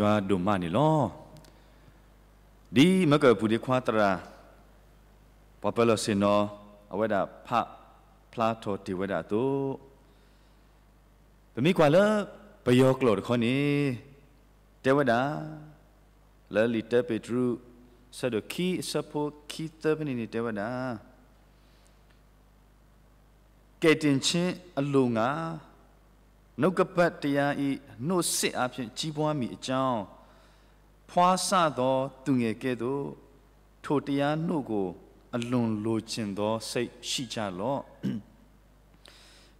ရွာဒုမနီလောဒီမကပူဒီခွာတရာပပလစင်နောအဝဒဖပလာတိုတီဝဒတုပမိကွာလဘယောကလောခနီတေဝဒလလီတပေဒရုဆဒခီဆပိုခီတပနီနီတေဝဒကေတင်ချင်းအလုံငါနှုတ်ကပတ်တရားဤနှုတ်စစ်အဖြစ်ကြီးပွားမိအကြောင်းဖွာဆသောသူငယ်ကဲ့သို့ထိုတရားနှုတ်ကိုအလွန်လိုချင်သောစိတ်ရှိကြလော့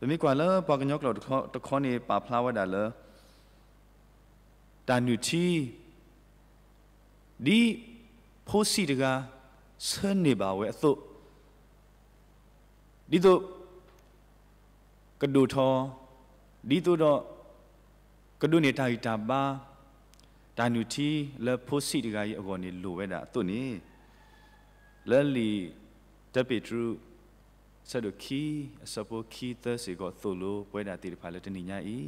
ဗမိကွာလပကညောကလောတခေါနေပါဖလာဝဒါလတာနူတီဒီဖိုးစီတကဆန်းနေပါဝဲအသွဒီတို့ကဒူထောဒီတို့တော့ကဒုနေတာဟိတာပါတာနုတီလေဖိုစီတကကြီးအကုန်နေလိုပဲတာသူနေလဲလီတပ်ပေထရူဆဒုခီအစပိုခီသစီကိုသူလိုပွဲတာတိတဖာလေတဏိညာဤ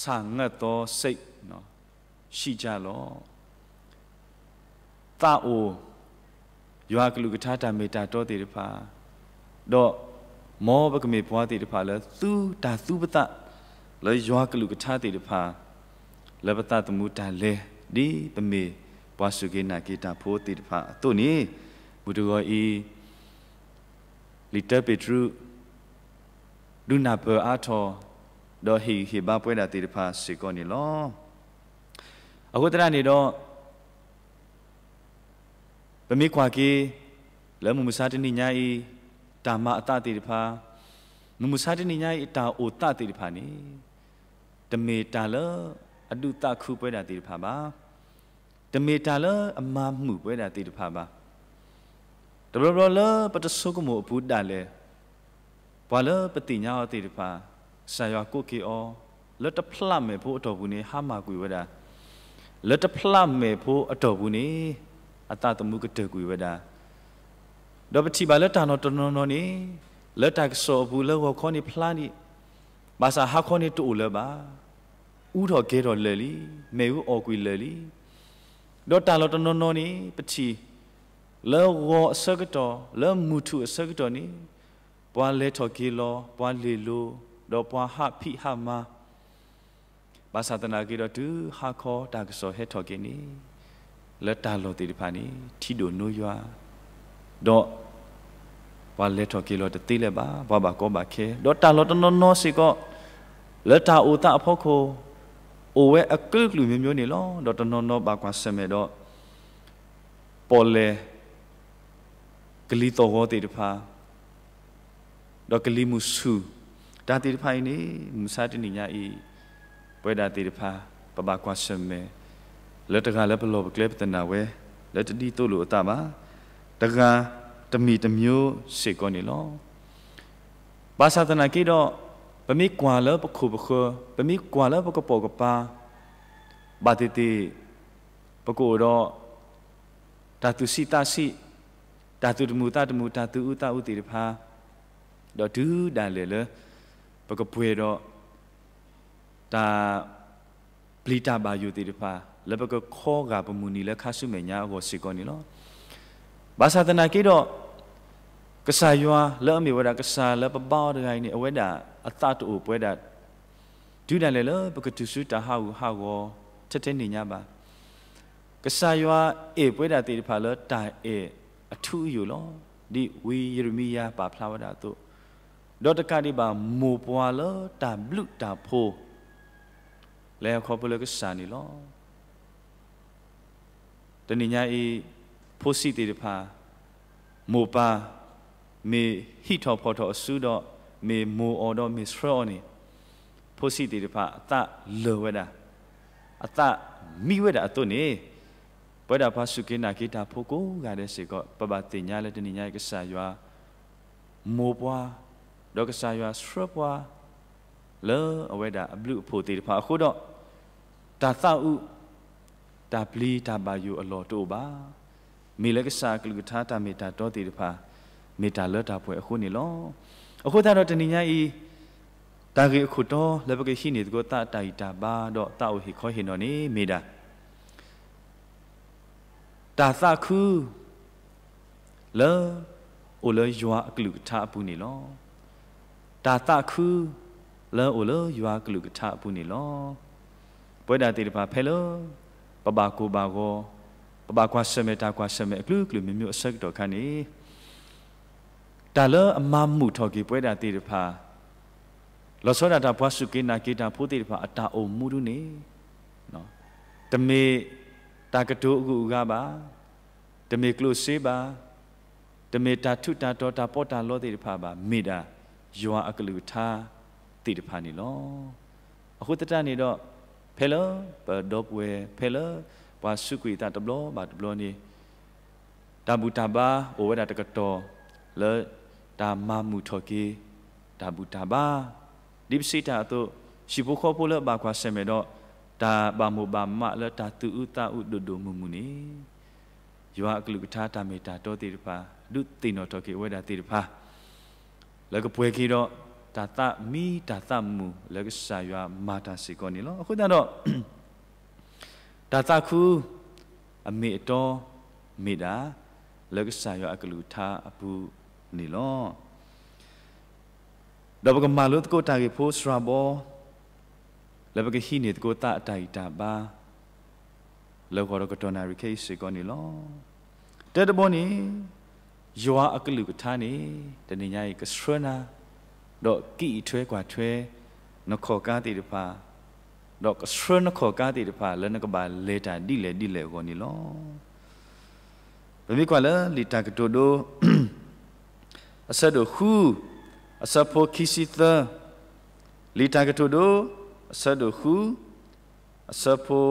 ဆာငတ်သောစိတ်နော်ရှိကြလောတာအိုယွာကလူကထာတမေတာတောတိတဖာတော့မောဘကမေဘွားတိတဖာလဲသူဒါသူပတလဲရွာကလူကထာတိတဖာလဘတတမူတလဲဒီပမေဘွားစုကေနာကေတာဖိုးတိတဖာသူနိဘုဒ္ဓောဤလီတပေထရုဒုနာပအာထောဒောဟိဟိဘပွဲတာတိတဖာစေကောနီလောအခုတရနေတော့ပမေခွာကေလဲမှုမစားတနိညာဤတာမအတတိတဖာမမှုစာတနိညာအတာအိုတတိတဖာနေတမေတာလ အတုတခုပွဲတာတိတဖာပါတမေတာလအမမှုပွဲတာတိတဖာပါတဘလလပတဆုကမှုအဘူးတာလေဘွာလပတိညာအတိတဖာဆာယောကိုကေအောလတ်တဖလမေဖို့အတော်ဘူးနေဟာမကွေဝဲတာလတ်တဖလမေဖို့အတော်ဘူးနေအတတမှုကတကွေဝဲတာတော့ပတိပါလက်တာနော်တော်နော်နေလက်တာဆောဘူးလောခေါနေဖလာနေဘာသာဟာခေါနေတူလပါဥတော်ကဲတော်လဲလီမေဥအော်ကွီလဲလီတော့တာလောတော်နော်နေပတိလောဝအစကတော်လောမူထုအစကတော်နေဘွာလဲတော်ကီလောဘွာလီလိုတော့ဘွာဟဖိဟမဘာသာတနာကီတော်သူဟာခေါ်တာကဆောဟဲတော်ကီနေလက်တာလောတိဖာနေထီတို့နိုးရွာတော့ဘာလက်တော်ကီလိုတတိလက်ပါဘာဘာကောဘာခဲတော့တာလောတနောနောစီကောလက်တာအိုတာအဖို့ခိုအိုဝဲအကလုကလူမျိုးမျိုးနေလောတော့တနောနောဘာကွာဆက်မဲ့တော့ပေါ်လေကလီတော်ဟောတေတဖာတော့ကလီမှုစုဒါတေတဖာနေမူစာတနိညာဤဘွဲဒါတေတဖာဘာဘာကွာဆက်မဲ့လက်တကလည်းဘလောဘကလက်ပတနာဝဲလက်တတိတို့လိုအတပါတကံတမီတမျိုးစေကောနေလောဘာသာတနာကိတော့ပမိကွာလပခုပခုပမိကွာလပကပေါကပါဘာတိတိပကိုတော့ဓာတုစီတစီဓာတုတမူတတမူဓာတုဥတဥတိတဖာတော့ဒူးတန်လေလပကပွေတော့ဒါပလီတာဘာယူတိတဖာလပကခောကပမူနီလခဆုမေညာဟောစီကောနီလောဘာသာတနာကိတော့ကဆာယွာလောမီဝဒကဆာလပပောက်တကိုင်းနေအဝဲတာအတတူပွဲတာဒုတန်လေလပကတုစုတဟာဟုဟာဝထက်တဲ့နေညပါကဆာယွာအေပွဲတာတေတဖာလတိုင်အေအထူးယူလောဒီဝီယေရမိယပါဖလာဝဒတုဒေါ်တကတိပါမူပွာလတာဘလူတာဖိုလေခေါ်ပလကဆာနီလောတဏိညာဤဖိုးစီတေတဖာမောပါမေဟီထောဖောထောအဆုတော့မေမောအော်တော့မေစရောနီဖိုးစီတေတဖာအတလောဝဒအတမိဝဒအတုနေဘဝဒဖာစုကေနာကေတာဖိုကိုကတဲ့စေကပပတင်ညာလက်တနိညာကဆာရွာမောပွားဒေါကဆာရွာစရပွားလောအဝဒအဘလူဖိုတေတဖာအခုတော့ဒါသဥဒါပလီဒါပါယူအလောတို့ပါမေလကစာကလူထာတာမေတာတောတိတဖာမေတာလောတာပွဲအခုနေလောအခုသာတော့တဏိညာဤတာဂေအခုတော့လဘကေရှိနေတကောတာတိုင်တာပါတော့တာဝဟိခောဟိနော်နေမေတာတာသခုလောအိုလောယွာကလူထာအပူနေလောတာသခုလောအိုလောယွာကလူထာအပူနေလောပွဲတာတိတဖာဖဲလောပပကိုပါကောပပကွာဆက်မဲတာကွာဆက်မဲအကလူကလူမျိုးမျိုးအဆက်တော်ခန့်နေတာလအမမှုထော်ကြီးပွဲတာတေတဖာလောစောတာတာဘွားစုကေနာကေတာဖိုးတေတဖာအတာအုံမှုတုနေနော်တမေတာကတိုးအကူကပါတမေကလုစေးပါတမေတာထုတာတော်တာပေါ်တာလောတေတဖာပါမေတာယွာအကလူသာတေတဖာနေလောအခုတတနေတော့ဖဲလဘဒေါပွေဖဲလဝါစုကွေတာတဘလောဘာတဘလောနေတာဘူတာဘာအိုဝဒတကတော်လေတာမမှုထော်ကေတာဘူတာဘာဒီပစီတာတို့ရှိဖို့ခေါ်ဖို့လဘာကွာဆဲမဲ့တော့တာဘာမှုဘာမလတာတူဥတာဥဒုဒုမှုမှုနေယွာအကလူကထာတာမေတာတောတိတပါဒုတိနောထော်ကေဝဒတိတပါလကပွဲကေတော့တာတမီတာတမှုလကဆာယွာမာတာစီကောနေလောအခုတန်တော့တာသခု အမေတော်မေတာလောကဆာယောအကလူထာ အပုနေလောဒဘကမာလုတကိုတာကေဖိုးစရာဘောလဘကဟိနေတကိုတာအတိုင်တာပါလောကရကတော်နာရိခေစေကောနေလောတတဘောနေယောအကလူကထာနေတနေညာကစရနာတော့ကိထွဲกว่าထွဲနခောကားတိတပါတော့စရနခောကာတိတဖာလနကဘာလေတာဒီလေဒီလေကိုနီလောဘမိကွာလလီတာကတိုဒိုအဆဒိုခူအဆဖိုခီစီသလီတာကတိုဒိုအဆဒိုခူအဆဖို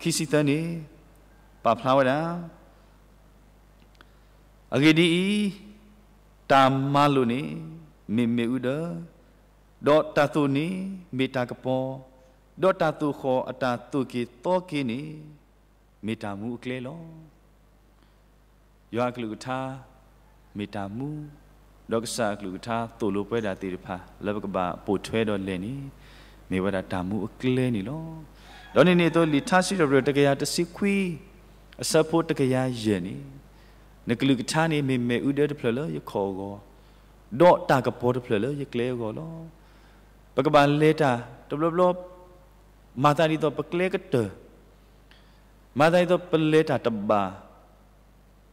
ခီစီသနီပါဖလာဝဒအဂဒီတာမလုနီမေမေဥဒဒေါ်တာသူနီမေတာကပေါ်ဒေါ်တာသူခေါ်အတာသူကီတောကီနီမေတာမူအကလေလောယောကလူထာမေတာမူဒေါက္ဆာကလူထာသူလိုပွဲတာတိရဖာလဘကဘာပိုထွဲတော်လင်နီမေဝဒတာမူအကလေနီလောဒေါ်နေနေတော့လီထာရှိတော်တကရာတစီခွီအစဖို့တကရာယင်နီနကလူထာနေမေမေဥဒေတဖလလယခေါ်ကောဒေါ်တာကပေါ်တဖလလယကလေကောလောပကပန်လေတာတဘလဘလမာတာရီတော့ပကလေကတမာတာရီတော့ပလေတာတဘာ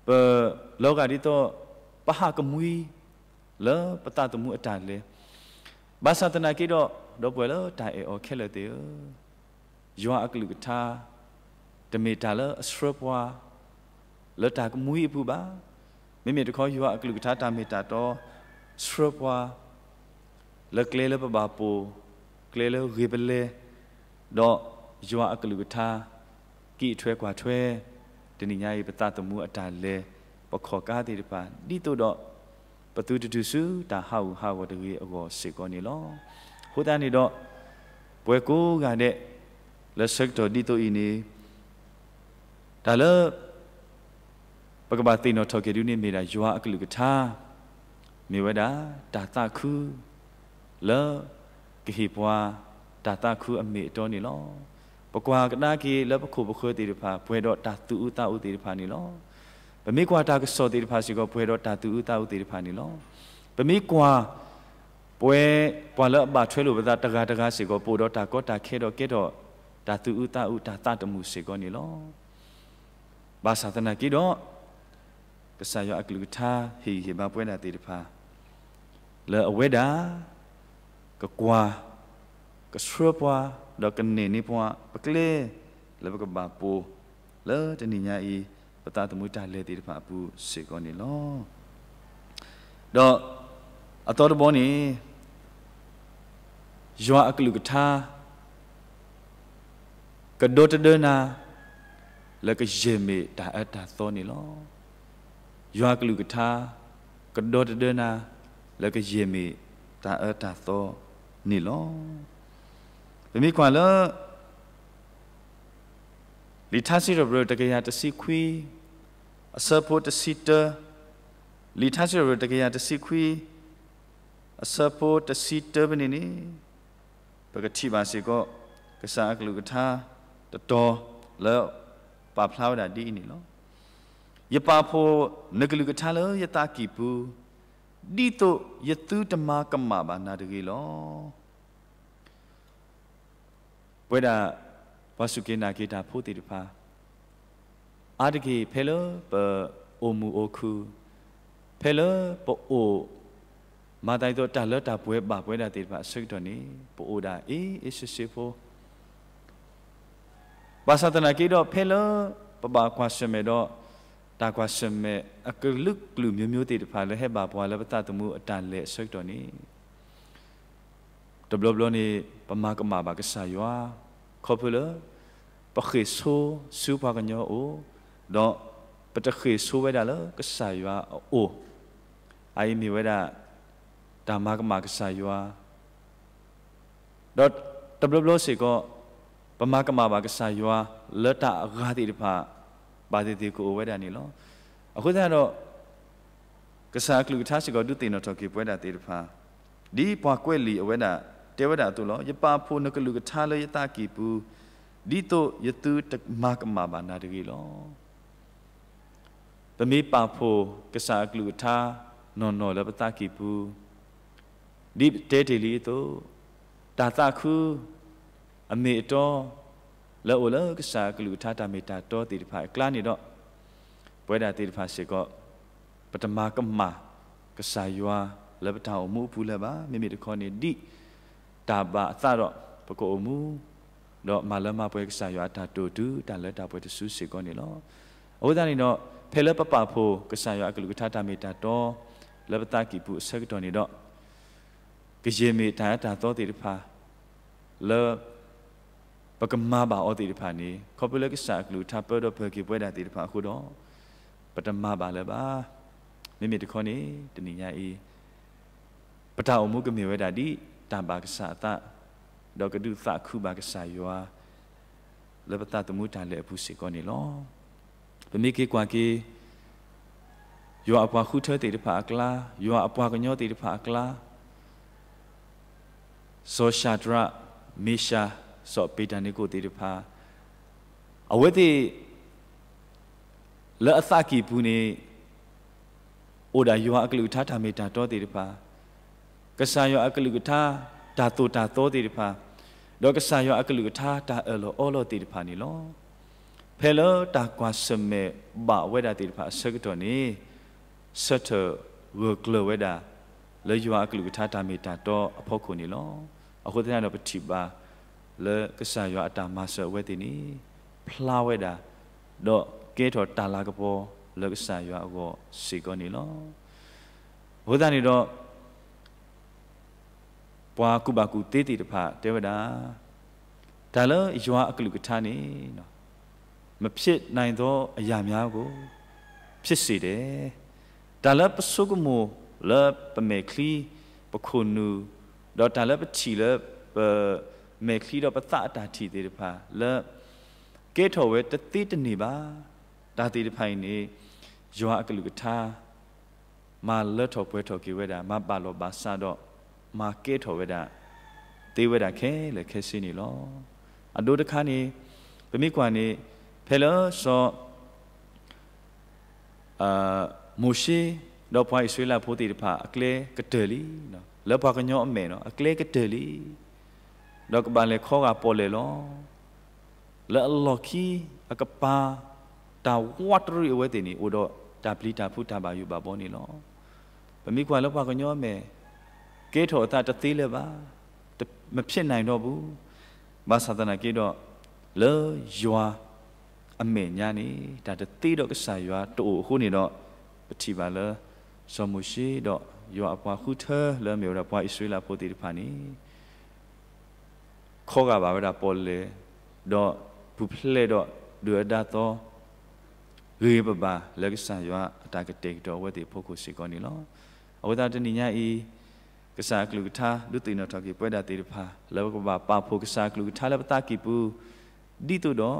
ပလောကရီတော့ပဟာကမွီလေပတာတမှုအတန်လေဘာသာတနာကိတော့တော့ပွဲလောတိုင်အော်ခဲလက်တေယွာအကလူကထာတမေတာလအစရပွားလတာကမွီအပူပါမိမိတခေါ်ယွာအကလူကထာတမေတာတော့စရပွားလကလေလပဘာပူကလေလရေပလေတော့ယွာအကလူထာကိအထွဲကွာထွဲတဏိညာယေပတတမှုအတလဲပခောကာတိတပါတိတုတော့ပသူတတုစုတာဟောက်ဟောက်တကြီးအောစေကောနေလောဟိုတန်နေတော့ဘွယ်ကိုကတဲ့လက်ဆက်တော်တိတုဤနေဒါလပကပတိနောထောကေဒုနေမေတာယွာအကလူကထာမေဝဒာတာတခုလကိဟိပွာတာတာခုအမေတော်နေလောပကွာကနာကေလပခုပခွေတေတဖာဘွေတော့တာသူဥတာဥတေတဖာနေလောဗမေကွာတာကစောတေတဖာစီကောဘွေတော့တာသူဥတာဥတေတဖာနေလောဗမေကွာပွဲပွာလဘာထွေလိုပဒတကတကစီကောပိုတော့တာကောတာခဲတော့ကဲတော့တာသူဥတာဥတာတတမှုစီကောနေလောဘာသာသနာကေတော့ကဆာယောအကလူထာဟိဟိဘာပွဲနာတေတဖာလေအဝေဒာกกว่ากสัวปว่าดอกกันเนนี่ปว่าปะเกลแล้วก็บาปูแล้วจะนิญาอีปตาตมุตาเลติปะปูสิกอนี่ลอดอกอตอตบอนี่ยัวอักลุกทากระโดดเดินนาแล้วก็เยเมตาอัตตาโซนี่ลอยัวอักลุกทากระโดดเดินนาแล้วก็เยเมตาอัตตาโซนี่ลอเปมีกว่าละลิทัสิรบรตะกยาตะสิคุยအဆပ်ဖို့တစီတလီထားချရတကရတစီခွီအဆပ်ဖို့တစီတဘနေနေပကတိပါစီကောကစားကလူကထာတတော်လောပါဖလာဝဒဒီနေလောယပါဖို့နကလူကထာလောယတာကီပူတိတုယသူဓမ္မကမဘာနာတကေလောဝေဒဝစုကေနာကေတာဖိုတိတဖာအာတကေဖဲလပအိုမူအိုခုဖဲလပအိုမာတိုင်တော့တလတ်တာပွဲပါပွဲတာတေတဖာအစိတ်တော်နေပိုအိုတာအေးအစစ်စစ်ဖို့ဘာသာတနာကေတော့ဖဲလပပကွာရှမေတော့တာကွာရှမဲ့အကလုကလူမျိုးမျိုးတေတဖာလဲဟဲ့ပါဘွာလဲပတတမှုအတန်လဲဆွတ်တော်နေတဘလဘလနေပမကမာပါကဆာယွာခေါ်ဖလပခေဆိုစူပါကညောအိုတော့ပတခေဆိုဝဲတာလကဆာယွာအိုအိုင်မီဝဲတာဓမ္မကမာကဆာယွာတော့တဘလဘလစီကော ပမကမာပါကဆာယွာလတဂါတိတဖာပါတိတိကိုဝဲတာနေလောအခုသာတော့ကစားကလူထားစီကဒုတိနောတော်ကိပွဲတာတေတဖာဒီပွားကွက်လီအဝဲတာတေဝတာတူလောယပါဖို့နကလူကထားလယတာကိပူဒီတော့ယတုတမကမဘာနာတကိလောပမေပါဖို့ကစားကလူထားနော်နော်လပတာကိပူဒီတဲတေလီတော့တာတာခုအမေတော်လောလကစာကလူထာတာမေတာတောတိတဖာကလာနေတော့ဘွဲတာတိတဖာရှိကောပထမကမကစာယွာလပတာအမှုဘူးလည်းပါမိမိတခေါနေတိတာပါအစတော့ပကောအမှုတော့မလမပွဲကစာယွာတာတူတူတန်လက်တာပွဲတဆူရှိကောနေလောအဝဒနေတော့ဖဲလပပဖိုကစာယွာကလူထာတာမေတာတောလပတာကိပုအဆက်တော်နေတော့ကရေမေတာတာတောတိတဖာလောပကမဘာအော်တိတဖာနေခေါ်ပလက်ကစာကလူထပ်တော့ဘကေပွဲတာတိတဖာခုတော့ပထမပါလည်းပါမိမိတခေါနေတဏိညာဤပထအမှုကမေဝဒတိတံပါကစာတဒေါကဒုသခုပါကစာယောလဘတတမှုတန်လေအပုစီကောနေလောပမိကေကွာကေယောအပွားခုထဲတိတဖာကလာယောအပွားကညောတိတဖာကလာဆိုရှာဒရမေရှာစောပေတန်နေကိုတေတဖာအဝဲတိလအသကီဘူးနေအိုဒါယော အကလူထာထာမေတာတောတေတဖာကဆာယောအကလူကထာဒါတောတာတောတေတဖာတော့ကဆာယောအကလူကထာဒါအလောအောလောတေတဖာနေလောဖဲလောတာကွာစမေဘဝဲဒါတေတဖာဆကတောနေဆတ်တဝကလဝဲဒါလေယောအကလူကထာတာမေတာတောအဖို့ခုနေလောအခုတည်းကတော့ပတိပါလေကဆာယောအတာမဆဝဲတိနီဖလာဝဲတာတော့ကဲထော်တာလာကပေါ်လေကဆာယောအကောစီကောနီလောဘုဒ္ဓနေတော့ပွာကုပါကုတေးတိတဖတေဝတာဒါလည်းယွာအကလူကထာနေနော်မဖြစ်နိုင်သော အရာများကို ဖြစ်စေတယ်ဒါလည်းပစုကမူလပမေခလီပခုနုတော့ဒါလည်းပချီလပမေခီတော့ပသအတာထီသေးတဖာလကေထောဝဲတတိတနေပါဒါသေးတဖိုင်နေယွာအကလူကထာမာလတ်ထောပွဲထောကေဝဲတာမပါလောပါစတော့မာကေထောဝဲတာတေဝဲတာခဲလေခဲစီနေလော အတို့တခါနေဗမိကွာနေဖဲလောဆောအာမိုရှေတော့ပွိုင်းဆွေးလာဖို့တေတဖာအကလေကတယ်လီနော်လက်ဘွားကညောအမေနော်အကလေကတယ်လီดอกบานเลยข้อกาปอเลยล้อและอัลลอฮ์คีอากปาตาวัดรู้เอาไว้ตีนี่อุดอตาปลีตาพุทธบาอยู่บาบอนี่ล้อပမိခွာလောက်ပါကညောမယ်ကေထောတာတသိလဲပါမဖြစ်နိုင်တော့ဘူးမသာသနာကေတော့လေယွာအမေညာနေဒါတသိတော့ကစားယွာတူအခုနေတော့ပတိပါလဲဇော်မူရှိတော့ယွာအပွားခုထလဲမျိုးတော့ဘွားဣသရေလပိုတိတဖာနေခေါကဘာပဲတာပေါ်လေတော့ဘူးဖလေတော့ဒွေဒါတော့ရေပပါလက်ဆန်ရွာအတကတေတော်ဝဲတိဖို့ကိုစီကောနီလောအဝဒတနိညာဤကစားကလူထာလူတိနတော်ကိပွဲတာတေတဖာလောကဘာပါဖို့ကစားကလူထာလပတာကိပူဒီတုတော့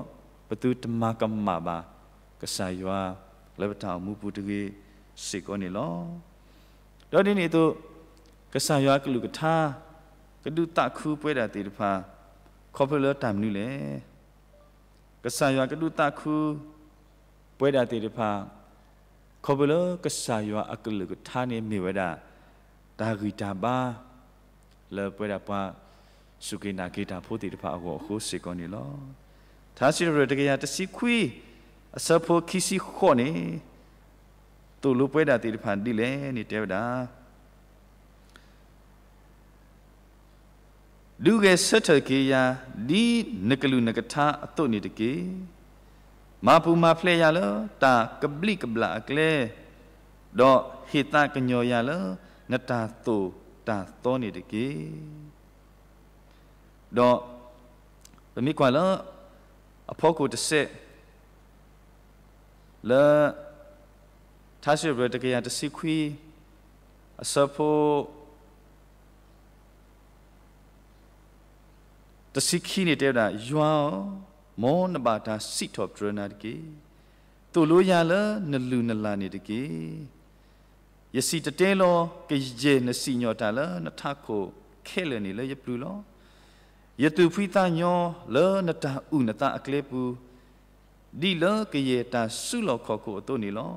ဘသူတမကမပါကစားရွာလပတာမူပူတကိစီကောနီလောတော့ဒီနေ့တို့ကစားရွာကလူကထာကဒုတခုပွဲတာတေတဖာခေါ်ဖလောတမ်နုလေကဆာယွာကဒုတခုပွဲတာတေတဖာခေါ်ဖလောကဆာယွာအကလကထာနေမိဝဒဒါဂီတာပါလေပွဲတာပါစုကေနာဂေတာဖို့တေတဖာအကောအခုစေကောနေလောသာစီရတကရတစီခွီအစဖို့ခီစီခေါနေတူလူပွဲတာတေတဖာတိလေနေတေဝဒါလူကေဆတ်တကေယာဒီနကလူနကထာအတုနေတကေမာပူမာဖလေရလတာကပလိကပလာကလေတော့ဟေတာကညောရလနတာသူတာသောနေတကေတော့ဗမိကွာလအဖို့ကိုတဆက်လာသာရှိရတကေယာတစီခွီအစဖို့စီခီနေတဲ့တာယွမ်မောနပါတာစီထော့ပရနာတကေတို့လိုရလနလူနလာနေတကေယစီတတဲလောကေဂျေနစီညောတာလနထခိုခဲလနေလေယပလူလောယတုဖိသညောလနတာဥနတာအကလေပူဒီလကေယတာဆုလောခောကိုအတုနေလော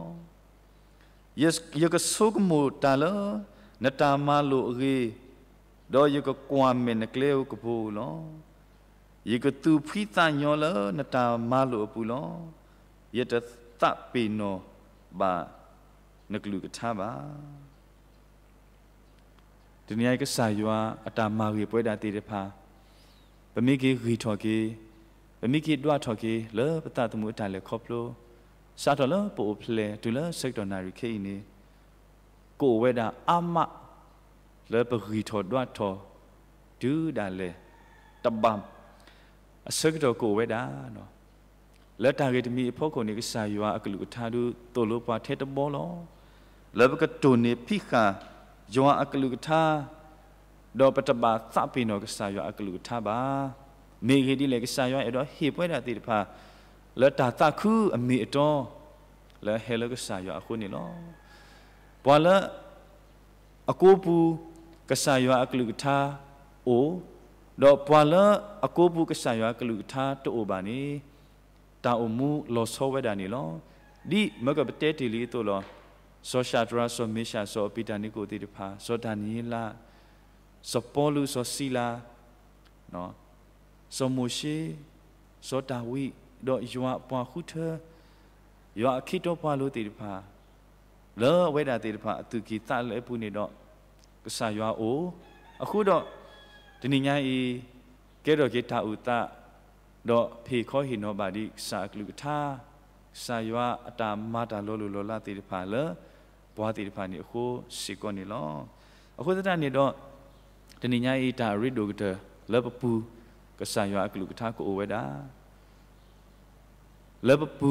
ယက်ယကဆုကမူတာလနတာမလိုအေဒေါ်ယကကွာမင်ကလေကပူလောယေကတူဖိသညောလနတာမလိုပူလောယတသပေနောဘာနကလူကထာပါဒီနေ့ကဆာယွာအတာမာရီပွဲတာတေတဖာပမိကေရီထော်ကေပမိကေတွားထော်ကေလောပတတမှုအတာလေခေါပလိုစာတော်လပိုပလေဒူလစိတ်တော်နာရီခေနေကိုဝဲတာအမလောပရီထော်တွားထော်ဒူဒါလေတဘမ်အစကတော့ကိုဝဲတာနော်လက်တာကေတမီအဖို့ကိုနေကစာယွာအကလူအထာဒုတိုလိုပါထဲတဘောလောလဘကတုန်နေဖိခာယွာအကလူကထာဒေါ်ပတဘာသပိနောကစာယွာအကလူကထာပါ မေခေတိလေကစာယွာအဲ့တော့ဟေပွဲတာတိတဖာလက်တာသခု အမီအတော်လဲဟဲလကစာယွာအခုနေလောဘွာလအကိုပူကစာယွာအကလူကထာအိုတော့ပွာလအကိုပုကဆာရွာကလူထားတိုဘာနီတာအမှုလောဆောဝဲဒါနီလောဒီမကပတဲတီလီတို့လောဇောရှာဒရာဇောမေရှာဇောပီတာနီကိုတီတဖာဇောဒာနီလာဇောပေါလုဇောစီလာနော်ဇောမိုရှေဇောဒါဝိတော့ယွာပွာခုထယွာခိတော့ပွာလို့တီတဖာလောဝဲဒါတီတဖာအတူကီသလဲပူနေတော့ကဆာရွာအိုအခုတော့တနိညာဤကဲတော်ကေတာဥတတော့ဖေခောဟိနောပါတိစာကလူထာစာယွာအတာမတာလောလူလောလာတိတဖာလဘွားတိတဖာနေအခုစီကောနေလောအခုသတနေတော့တနိညာဤတာရီဒိုကတလဘပူကစာယွာကလူကထာကိုအဝဲတာလဘပူ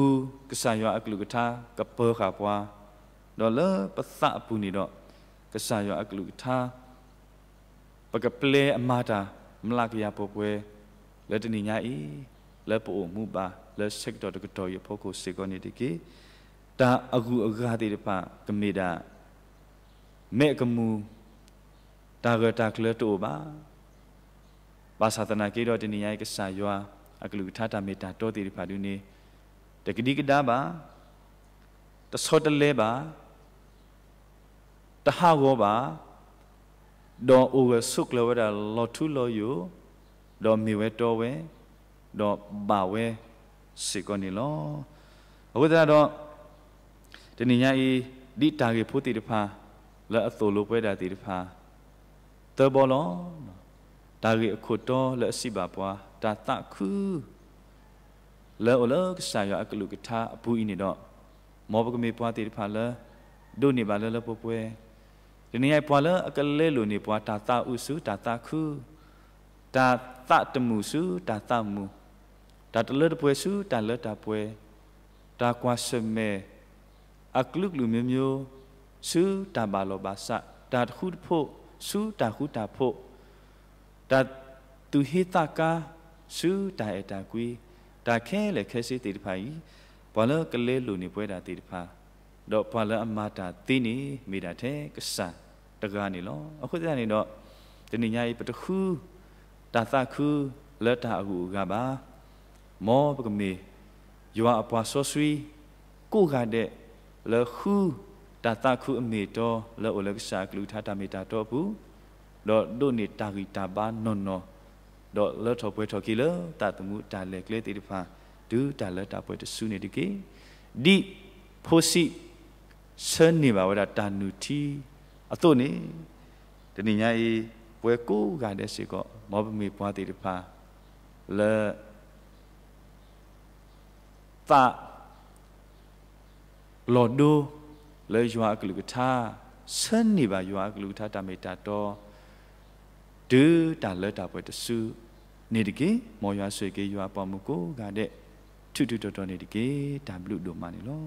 ကစာယွာကလူကထာ ကပေခါပွားတော့လပသပူနေတော့ကစာယွာကလူကထာပကပလေအမတာ မလကရပပွဲလက်တနိညာဤလက်ပိုမှုပါလက်စက်တော်တကတော်ရဖို့ကိုစေကောနေတကေတာအခုအခါတိတပကမေတာမေကမူတာဂတာကလတောပါဘာသာတနာကေတော်တနိညာကဆာယွာအကလူထတာမေတာတောတိတပလူနေတကတိကတာပါတဆောတလဲပါတဟောပါတော့ over sook လောဝဲတာလောထူလောယူတော့မြေဝဲတော်ဝဲတော့ပါဝဲစေကောနေလောအဝိဒရာတော့တဏိညာဤဒီတာကေဖို့တိတဖာလက်အသိုလ်လိုပွဲတာတိတဖာတဘောလောတာကေအခုတော်လက်အစီပါပွားတာတခုလောလောကဆာယအကလုကထာအပူဤနေတော့မောဘကမေပွားတိတဖာလဒုနေပါလလပပွဲဒီနေ့ပွာလအကလေလိုနေပွာတာတာဥစုတာတာခုတာတတမှုစုတာတမှုတာတလတ်ပွဲစုတာလတ်တာပွဲတာကွာစမဲအကလုကလူမျိုးမျိုးစုတာဘာလောဘာစတာခုဖို့စုတာခုတာဖို့တာသူဟိတကာစုတာအတာကွီတာခဲလေခဲစီတေတဖာကြီးဘာလကလေလိုနေပွဲတာတေတဖာတော့ဘာလအမတာတိနေမိတာတဲ့ကစားတကနေလောအခုစနေတော့တဏိညာဤပတခုတာသခုလတ္တာဟုကပါမောပကမေယောအပွားဆောဆွီကိုကတဲ့လခုတာသခုအမေတော်လောလက္ခဏာကလူထတာမေတာတော်ဘူးတော့ဒုနေတာဂီတာပါနော်နော်တော့လောထောပွဲထောကီလတာတမှုတာလေကလေတိတဖာဒူတာလတာပွဲတဆူနေတကေဒီဖိုစီဆန်နေပါဝဒတာနူတီအတုနေတဏိညာဤပွဲကိုကတဲ့စီကောမောပမေပွားတိတဖာလေတာလော်ဒိုလေယွာကလူကထာဆန်နေပါယွာကလူထာတမေတာတော်ဒူတာလတာပွဲတဆူနေတကေမော်ရွာဆွေကေယွာပေါ်မှုကိုကတဲ့ထုထုတော်တော်နေတကေတဘလူဒိုမနီလော